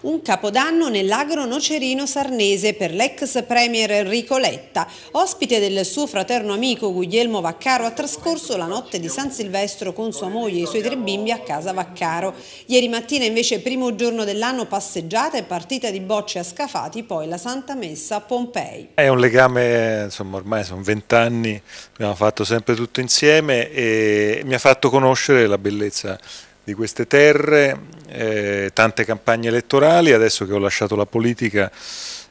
Un capodanno nell'agro nocerino sarnese per l'ex premier Enrico Letta. Ospite del suo fraterno amico Guglielmo Vaccaro ha trascorso la notte di San Silvestro con sua moglie e i suoi tre bimbi a casa Vaccaro. Ieri mattina invece primo giorno dell'anno passeggiata e partita di bocce a Scafati, poi la Santa Messa a Pompei. È un legame, insomma ormai sono vent'anni, abbiamo fatto sempre tutto insieme e mi ha fatto conoscere la bellezza di queste terre, eh, tante campagne elettorali, adesso che ho lasciato la politica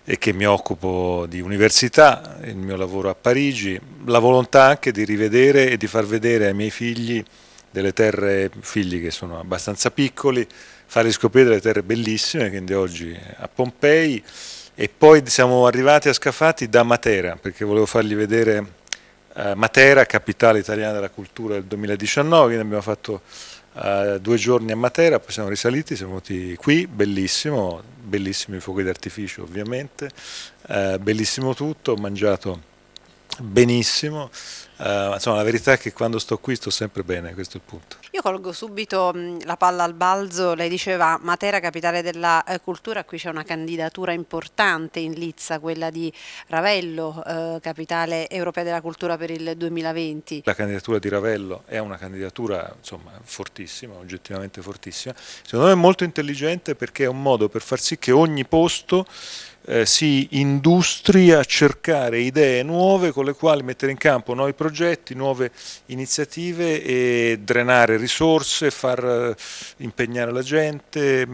e che mi occupo di università, il mio lavoro a Parigi, la volontà anche di rivedere e di far vedere ai miei figli delle terre, figli che sono abbastanza piccoli, farli scoprire delle terre bellissime, quindi oggi a Pompei e poi siamo arrivati a Scafati da Matera, perché volevo fargli vedere eh, Matera, capitale italiana della cultura del 2019, quindi abbiamo fatto eh, due giorni a Matera, poi siamo risaliti, siamo venuti qui, bellissimo, bellissimi i fuochi d'artificio ovviamente, uh, bellissimo tutto, ho mangiato benissimo. Uh, insomma, la verità è che quando sto qui sto sempre bene, questo è il punto. Io colgo subito mm, la palla al balzo, lei diceva Matera capitale della eh, cultura, qui c'è una candidatura importante in Lizza, quella di Ravello, eh, capitale europea della cultura per il 2020. La candidatura di Ravello è una candidatura insomma, fortissima, oggettivamente fortissima, secondo me è molto intelligente perché è un modo per far sì che ogni posto eh, si industri a cercare idee nuove con le quali mettere in campo nuovi progetti, nuove iniziative e drenare risorse, far eh, impegnare la gente,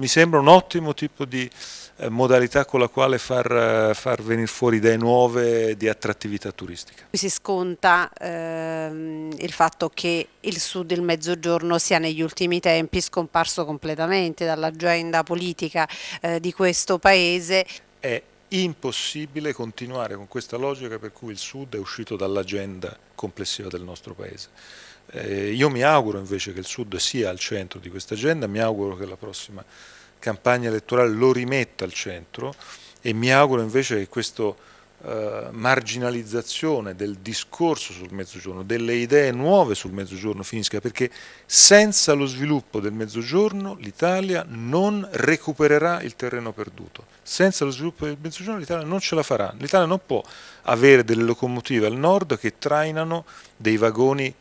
mi sembra un ottimo tipo di eh, modalità con la quale far, eh, far venire fuori idee nuove di attrattività turistica. Si sconta ehm, il fatto che il sud del mezzogiorno sia negli ultimi tempi scomparso completamente dall'agenda politica eh, di questo paese. È impossibile continuare con questa logica per cui il sud è uscito dall'agenda complessiva del nostro paese. Eh, io mi auguro invece che il Sud sia al centro di questa agenda, mi auguro che la prossima campagna elettorale lo rimetta al centro e mi auguro invece che questa eh, marginalizzazione del discorso sul mezzogiorno, delle idee nuove sul mezzogiorno finisca, perché senza lo sviluppo del mezzogiorno l'Italia non recupererà il terreno perduto, senza lo sviluppo del mezzogiorno l'Italia non ce la farà, l'Italia non può avere delle locomotive al nord che trainano dei vagoni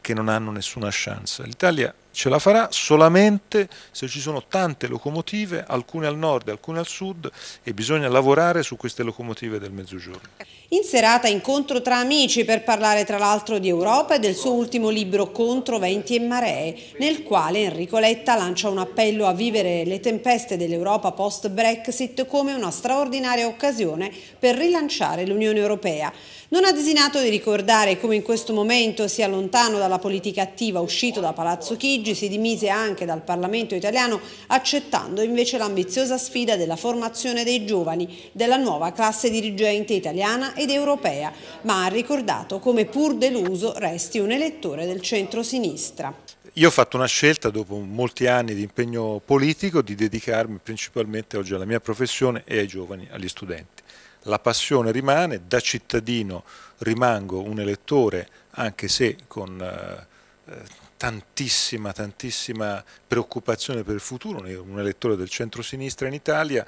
che non hanno nessuna chance. L'Italia ce la farà solamente se ci sono tante locomotive, alcune al nord e alcune al sud e bisogna lavorare su queste locomotive del mezzogiorno. In serata incontro tra amici per parlare tra l'altro di Europa e del suo ultimo libro Contro venti e maree, nel quale Enrico Letta lancia un appello a vivere le tempeste dell'Europa post Brexit come una straordinaria occasione per rilanciare l'Unione Europea. Non ha desinato di ricordare come in questo momento sia lontano dalla politica attiva uscito da Palazzo Chigi Parigi si dimise anche dal Parlamento italiano accettando invece l'ambiziosa sfida della formazione dei giovani, della nuova classe dirigente italiana ed europea, ma ha ricordato come pur deluso resti un elettore del centro-sinistra. Io ho fatto una scelta dopo molti anni di impegno politico di dedicarmi principalmente oggi alla mia professione e ai giovani, agli studenti. La passione rimane, da cittadino rimango un elettore anche se con eh, eh tantissima, tantissima preoccupazione per il futuro, un elettore del centro-sinistra in Italia,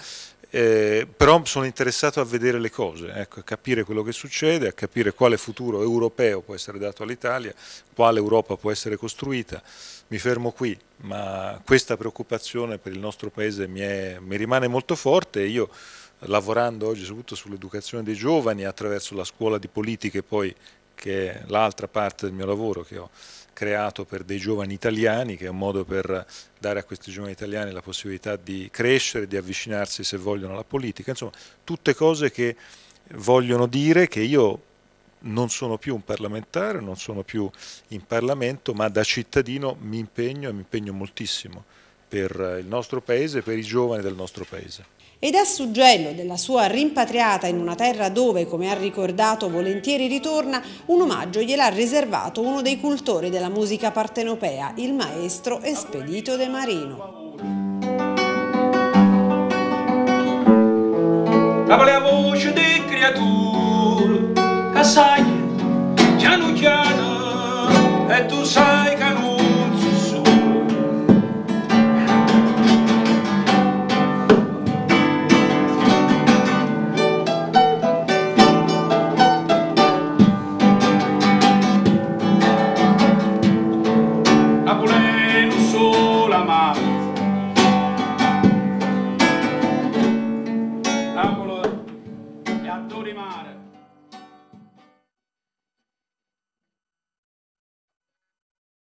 eh, però sono interessato a vedere le cose, ecco, a capire quello che succede, a capire quale futuro europeo può essere dato all'Italia, quale Europa può essere costruita. Mi fermo qui, ma questa preoccupazione per il nostro Paese mi, è, mi rimane molto forte e io lavorando oggi soprattutto sull'educazione dei giovani attraverso la scuola di politica e poi che è l'altra parte del mio lavoro che ho creato per dei giovani italiani, che è un modo per dare a questi giovani italiani la possibilità di crescere, di avvicinarsi se vogliono alla politica, insomma tutte cose che vogliono dire che io non sono più un parlamentare, non sono più in Parlamento, ma da cittadino mi impegno e mi impegno moltissimo per il nostro paese per i giovani del nostro paese ed a suggello della sua rimpatriata in una terra dove, come ha ricordato, volentieri ritorna, un omaggio gliel'ha riservato uno dei cultori della musica partenopea, il maestro Espedito De Marino. la voce di creatura, assai, piano piano, e tu sai che non